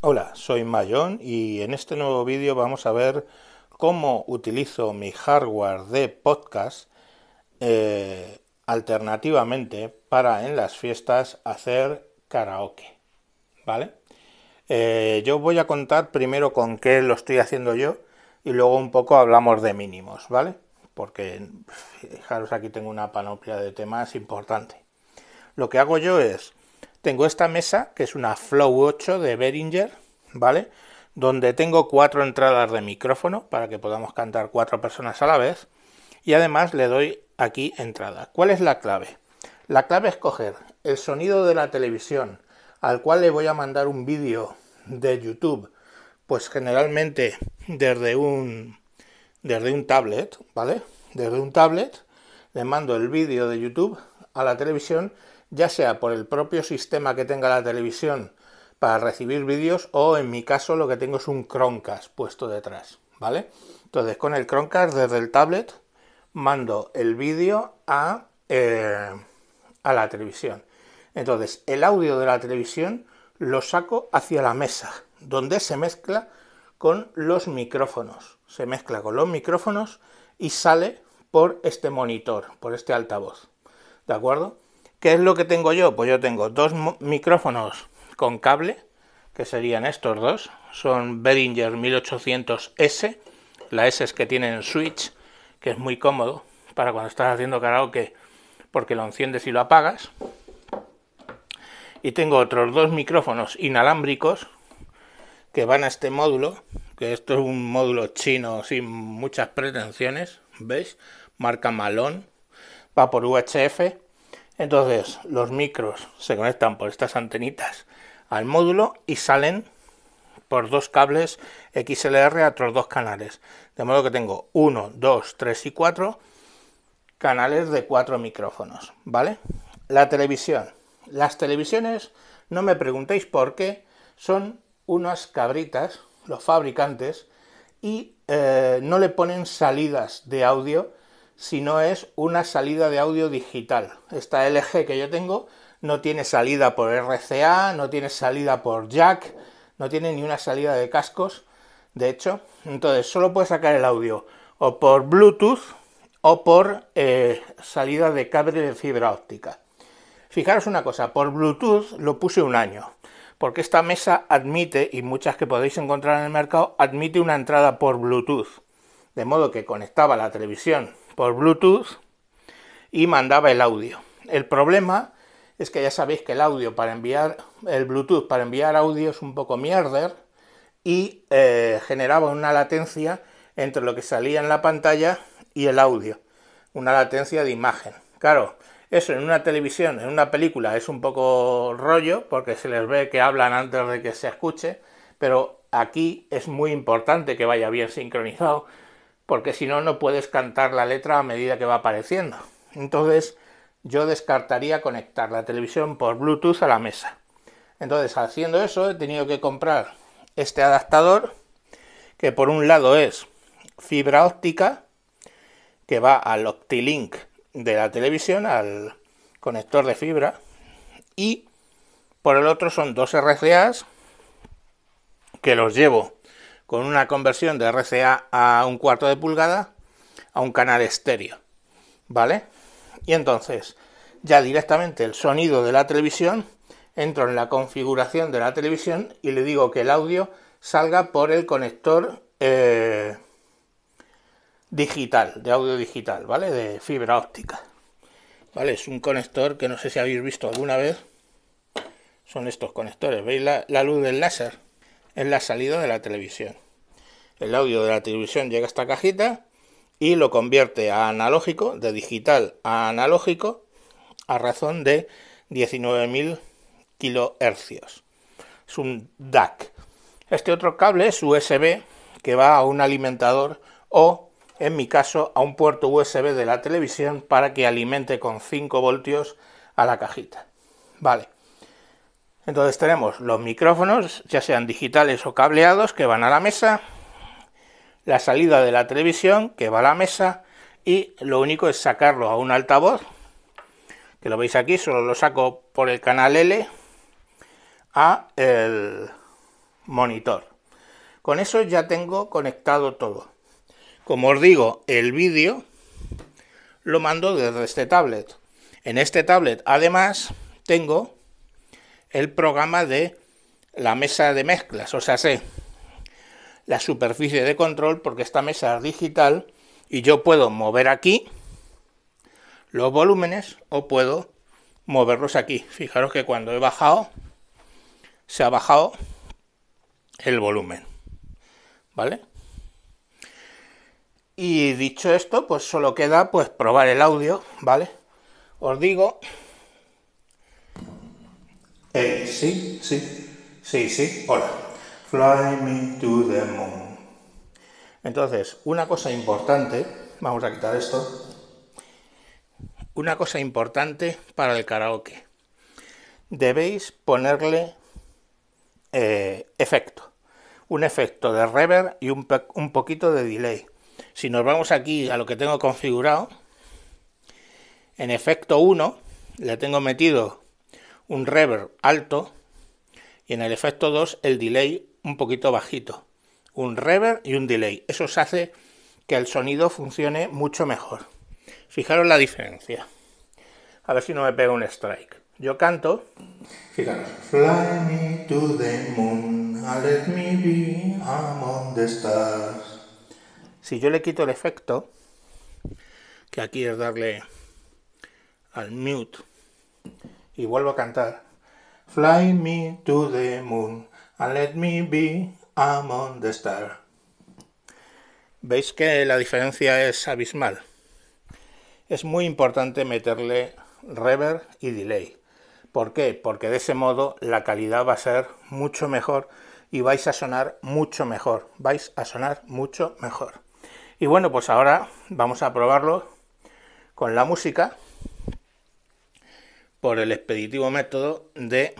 Hola, soy Mayón y en este nuevo vídeo vamos a ver cómo utilizo mi hardware de podcast eh, alternativamente para en las fiestas hacer karaoke. ¿Vale? Eh, yo voy a contar primero con qué lo estoy haciendo yo y luego un poco hablamos de mínimos, ¿vale? Porque fijaros aquí tengo una panoplia de temas importante. Lo que hago yo es tengo esta mesa, que es una Flow 8 de Behringer, ¿vale? Donde tengo cuatro entradas de micrófono para que podamos cantar cuatro personas a la vez. Y además le doy aquí entrada. ¿Cuál es la clave? La clave es coger el sonido de la televisión al cual le voy a mandar un vídeo de YouTube, pues generalmente desde un, desde un tablet, ¿vale? Desde un tablet le mando el vídeo de YouTube a la televisión ya sea por el propio sistema que tenga la televisión para recibir vídeos o en mi caso lo que tengo es un Chromecast puesto detrás, ¿vale? Entonces con el Chromecast desde el tablet mando el vídeo a, eh, a la televisión. Entonces el audio de la televisión lo saco hacia la mesa, donde se mezcla con los micrófonos. Se mezcla con los micrófonos y sale por este monitor, por este altavoz. ¿De acuerdo? ¿Qué es lo que tengo yo? Pues yo tengo dos micrófonos con cable, que serían estos dos. Son Behringer 1800S. La S es que tienen switch, que es muy cómodo para cuando estás haciendo karaoke, porque lo enciendes y lo apagas. Y tengo otros dos micrófonos inalámbricos que van a este módulo, que esto es un módulo chino sin muchas pretensiones, ¿veis? Marca Malón, va por UHF entonces los micros se conectan por estas antenitas al módulo y salen por dos cables XLR a otros dos canales. De modo que tengo 1, dos, 3 y 4 canales de cuatro micrófonos, ¿vale? La televisión. Las televisiones, no me preguntéis por qué, son unas cabritas, los fabricantes, y eh, no le ponen salidas de audio si no es una salida de audio digital. Esta LG que yo tengo no tiene salida por RCA, no tiene salida por jack, no tiene ni una salida de cascos, de hecho. Entonces solo puede sacar el audio o por Bluetooth o por eh, salida de cable de fibra óptica. Fijaros una cosa, por Bluetooth lo puse un año, porque esta mesa admite, y muchas que podéis encontrar en el mercado, admite una entrada por Bluetooth. De modo que conectaba la televisión por Bluetooth y mandaba el audio. El problema es que ya sabéis que el audio para enviar, el Bluetooth para enviar audio es un poco mierder y eh, generaba una latencia entre lo que salía en la pantalla y el audio, una latencia de imagen. Claro, eso en una televisión, en una película es un poco rollo porque se les ve que hablan antes de que se escuche, pero aquí es muy importante que vaya bien sincronizado porque si no, no puedes cantar la letra a medida que va apareciendo. Entonces, yo descartaría conectar la televisión por Bluetooth a la mesa. Entonces, haciendo eso, he tenido que comprar este adaptador, que por un lado es fibra óptica, que va al OptiLink de la televisión, al conector de fibra, y por el otro son dos RCAs que los llevo con una conversión de RCA a un cuarto de pulgada a un canal estéreo. ¿Vale? Y entonces, ya directamente el sonido de la televisión, entro en la configuración de la televisión y le digo que el audio salga por el conector eh, digital, de audio digital, ¿vale? De fibra óptica. ¿Vale? Es un conector que no sé si habéis visto alguna vez. Son estos conectores. ¿Veis la luz del láser? es la salida de la televisión. El audio de la televisión llega a esta cajita y lo convierte a analógico, de digital a analógico, a razón de 19.000 kilohercios. Es un DAC. Este otro cable es USB que va a un alimentador o, en mi caso, a un puerto USB de la televisión para que alimente con 5 voltios a la cajita. Vale. Entonces tenemos los micrófonos, ya sean digitales o cableados, que van a la mesa, la salida de la televisión, que va a la mesa, y lo único es sacarlo a un altavoz, que lo veis aquí, solo lo saco por el canal L a el monitor. Con eso ya tengo conectado todo. Como os digo, el vídeo lo mando desde este tablet. En este tablet además tengo el programa de la mesa de mezclas, o sea, sé la superficie de control porque esta mesa es digital y yo puedo mover aquí los volúmenes o puedo moverlos aquí. Fijaros que cuando he bajado se ha bajado el volumen. ¿Vale? Y dicho esto, pues solo queda pues probar el audio, ¿vale? Os digo Hey, eh, sí, sí, sí, sí, hola. Fly me to the moon. Entonces, una cosa importante, vamos a quitar esto. Una cosa importante para el karaoke. Debéis ponerle eh, efecto. Un efecto de reverb y un, un poquito de delay. Si nos vamos aquí a lo que tengo configurado, en efecto 1 le tengo metido un reverb alto y en el efecto 2 el delay un poquito bajito. Un reverb y un delay. Eso os hace que el sonido funcione mucho mejor. Fijaros la diferencia. A ver si no me pega un strike. Yo canto. Fijaros. Fly me to the moon let me among the stars. Si yo le quito el efecto, que aquí es darle al mute y vuelvo a cantar. Fly me to the moon and let me be among the stars. Veis que la diferencia es abismal. Es muy importante meterle reverb y delay. ¿Por qué? Porque de ese modo la calidad va a ser mucho mejor y vais a sonar mucho mejor. Vais a sonar mucho mejor. Y bueno, pues ahora vamos a probarlo con la música por el expeditivo método de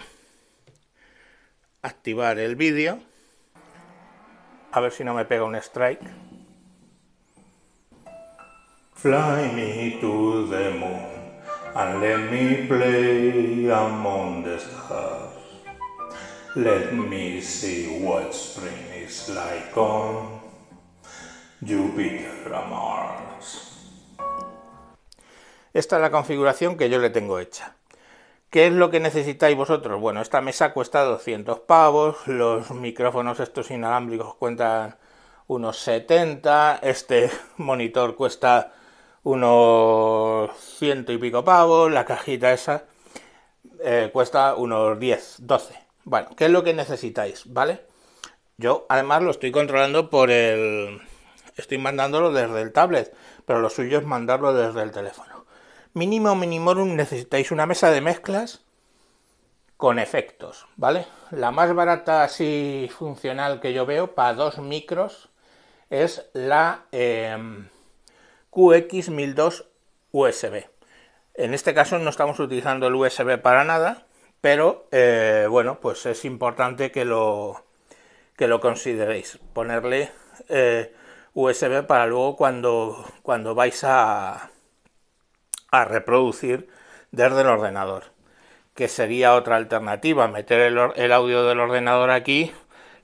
activar el vídeo. A ver si no me pega un strike. Fly me to the moon and let me play among the stars. Let me see what spring is like on Jupiter a Mars. Esta es la configuración que yo le tengo hecha. ¿Qué es lo que necesitáis vosotros? Bueno, esta mesa cuesta 200 pavos, los micrófonos estos inalámbricos cuentan unos 70, este monitor cuesta unos ciento y pico pavos, la cajita esa eh, cuesta unos 10, 12. Bueno, ¿qué es lo que necesitáis? ¿Vale? Yo además lo estoy controlando por el... Estoy mandándolo desde el tablet, pero lo suyo es mandarlo desde el teléfono mínimo minimorum necesitáis una mesa de mezclas con efectos, ¿vale? La más barata así funcional que yo veo para dos micros es la em, QX1002 USB. En este caso no estamos utilizando el USB para nada, pero eh, bueno, pues es importante que lo, lo consideréis, ponerle eh, USB para luego cuando, cuando vais a a reproducir desde el ordenador, que sería otra alternativa, meter el, audio del ordenador aquí,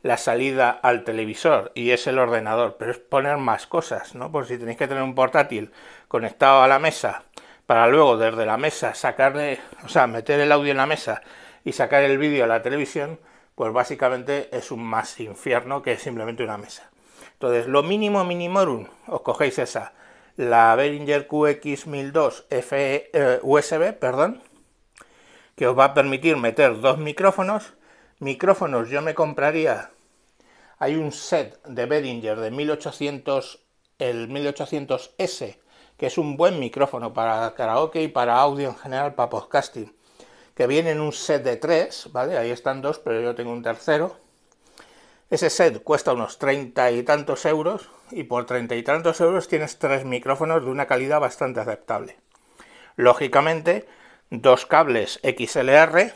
la salida al televisor y es el ordenador, pero es poner más cosas, ¿no? Por si tenéis que tener un portátil conectado a la mesa para luego desde la mesa sacarle, o sea, meter el audio en la mesa y sacar el vídeo a la televisión, pues básicamente es un más infierno que simplemente una mesa. Entonces, lo mínimo minimorum, os cogéis esa la Behringer QX1002 FE, eh, USB, perdón, que os va a permitir meter dos micrófonos. Micrófonos yo me compraría, hay un set de Behringer de 1800, el 1800S, que es un buen micrófono para karaoke y para audio en general, para podcasting, que viene en un set de tres, ¿vale? Ahí están dos, pero yo tengo un tercero ese set cuesta unos treinta y tantos euros y por treinta y tantos euros tienes tres micrófonos de una calidad bastante aceptable. Lógicamente, dos cables XLR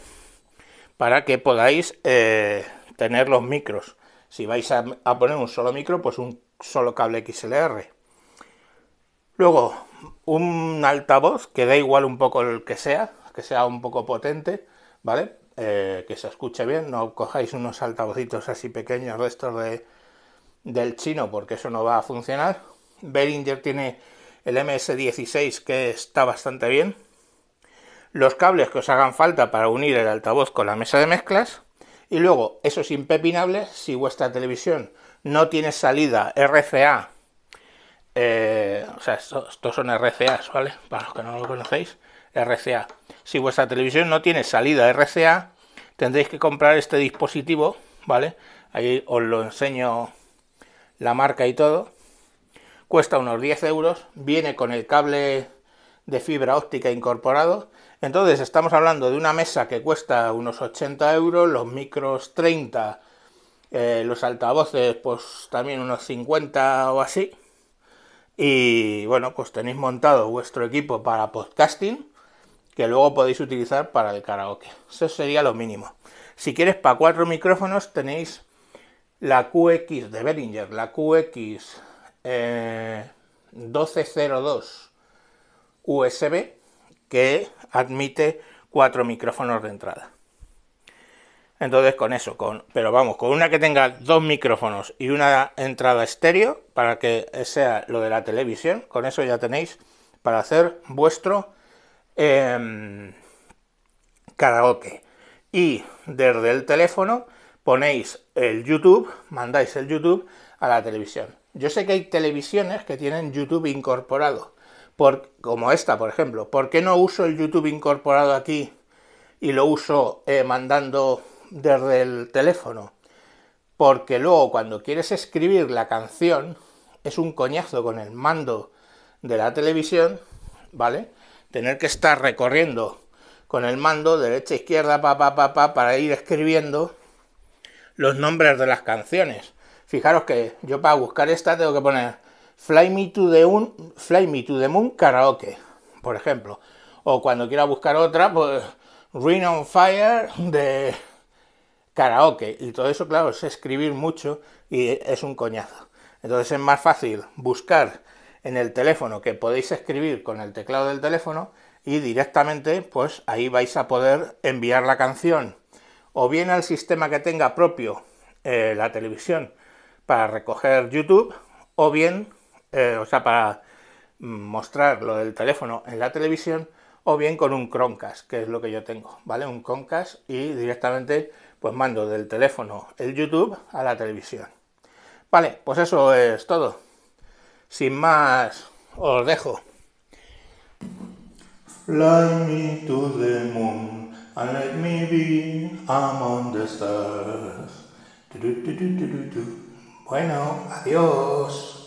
para que podáis eh, tener los micros. Si vais a, a poner un solo micro, pues un solo cable XLR. Luego, un altavoz que da igual un poco el que sea, que sea un poco potente, ¿vale? Eh, que se escuche bien, no cojáis unos altavocitos así pequeños de estos de, del chino porque eso no va a funcionar. Behringer tiene el MS16 que está bastante bien. Los cables que os hagan falta para unir el altavoz con la mesa de mezclas. Y luego, eso es impepinable, si vuestra televisión no tiene salida RCA, eh, o sea, estos, son RCA, ¿vale? Para los que no lo conocéis, RCA. Si vuestra televisión no tiene salida RCA, tendréis que comprar este dispositivo, ¿vale? Ahí os lo enseño la marca y todo. Cuesta unos 10 euros, viene con el cable de fibra óptica incorporado. Entonces estamos hablando de una mesa que cuesta unos 80 euros, los micros 30, eh, los altavoces pues también unos 50 o así. Y bueno, pues tenéis montado vuestro equipo para podcasting, que luego podéis utilizar para el karaoke. Eso sería lo mínimo. Si quieres para cuatro micrófonos tenéis la QX de Behringer, la QX 1202 USB que admite cuatro micrófonos de entrada. Entonces con eso, con, pero vamos, con una que tenga dos micrófonos y una entrada estéreo para que sea lo de la televisión, con eso ya tenéis para hacer vuestro Em, karaoke. Y desde el teléfono ponéis el YouTube, mandáis el YouTube a la televisión. Yo sé que hay televisiones que tienen YouTube incorporado, por, como esta, por ejemplo. ¿Por qué no uso el YouTube incorporado aquí y lo uso eh, mandando desde el teléfono? Porque luego cuando quieres escribir la canción, es un coñazo con el mando de la televisión, ¿vale? tener que estar recorriendo con el mando derecha izquierda pa para ir escribiendo los nombres de las canciones. Fijaros que yo para buscar esta tengo que poner Fly Me to the, Fly Me to the Moon karaoke, por ejemplo. O cuando quiera buscar otra, pues Ring on Fire de karaoke. Y todo eso, claro, es escribir mucho y es un coñazo. Entonces es más fácil buscar en el teléfono que podéis escribir con el teclado del teléfono y directamente pues ahí vais a poder enviar la canción o bien al sistema que tenga propio eh, la televisión para recoger YouTube o bien eh, o sea para mm, mostrar lo del teléfono en la televisión o bien con un Chromecast que es lo que yo tengo vale un Chromecast y directamente pues mando del teléfono el YouTube a la televisión vale pues eso es todo sin más, os dejo. Fly me to the moon and let me be among the stars. Bueno, adiós.